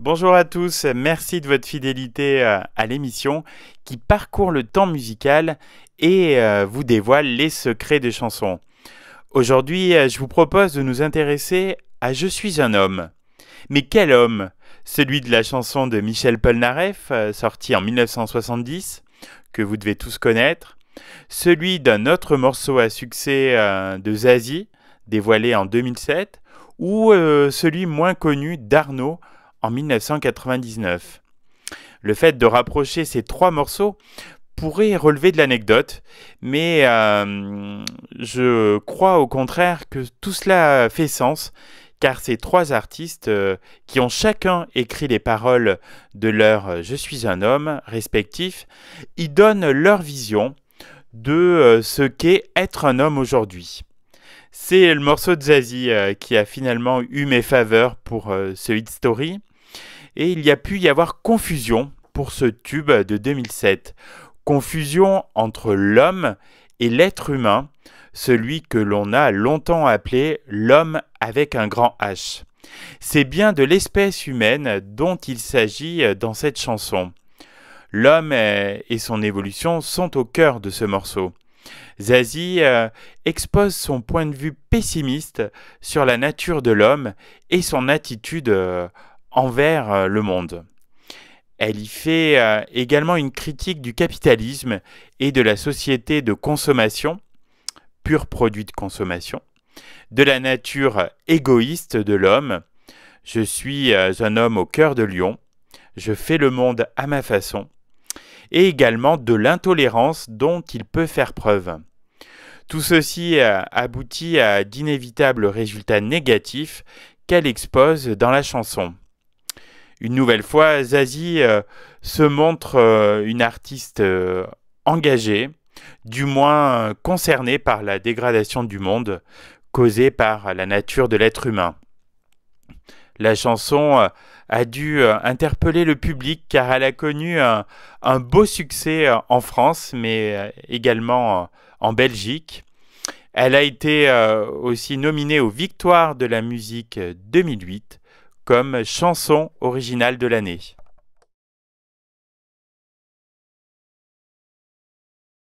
Bonjour à tous, merci de votre fidélité euh, à l'émission qui parcourt le temps musical et euh, vous dévoile les secrets des chansons. Aujourd'hui, euh, je vous propose de nous intéresser à Je suis un homme. Mais quel homme Celui de la chanson de Michel Polnareff, sortie en 1970, que vous devez tous connaître. Celui d'un autre morceau à succès de Zazie, dévoilé en 2007. Ou celui moins connu d'Arnaud, en 1999. Le fait de rapprocher ces trois morceaux pourrait relever de l'anecdote, mais euh, je crois au contraire que tout cela fait sens, car ces trois artistes euh, qui ont chacun écrit les paroles de leur euh, Je suis un homme respectif, y donnent leur vision de ce qu'est être un homme aujourd'hui. C'est le morceau de Zazie qui a finalement eu mes faveurs pour ce hit story et il y a pu y avoir confusion pour ce tube de 2007. Confusion entre l'homme et l'être humain, celui que l'on a longtemps appelé l'homme avec un grand H. C'est bien de l'espèce humaine dont il s'agit dans cette chanson. L'homme et son évolution sont au cœur de ce morceau. Zazie euh, expose son point de vue pessimiste sur la nature de l'homme et son attitude euh, envers euh, le monde. Elle y fait euh, également une critique du capitalisme et de la société de consommation, pur produit de consommation, de la nature égoïste de l'homme. Je suis euh, un homme au cœur de lion, je fais le monde à ma façon, et également de l'intolérance dont il peut faire preuve. Tout ceci aboutit à d'inévitables résultats négatifs qu'elle expose dans la chanson une nouvelle fois, Zazie euh, se montre euh, une artiste euh, engagée, du moins concernée par la dégradation du monde causée par la nature de l'être humain. La chanson a dû interpeller le public car elle a connu un beau succès en France, mais également en Belgique. Elle a été aussi nominée aux Victoires de la musique 2008 comme chanson originale de l'année.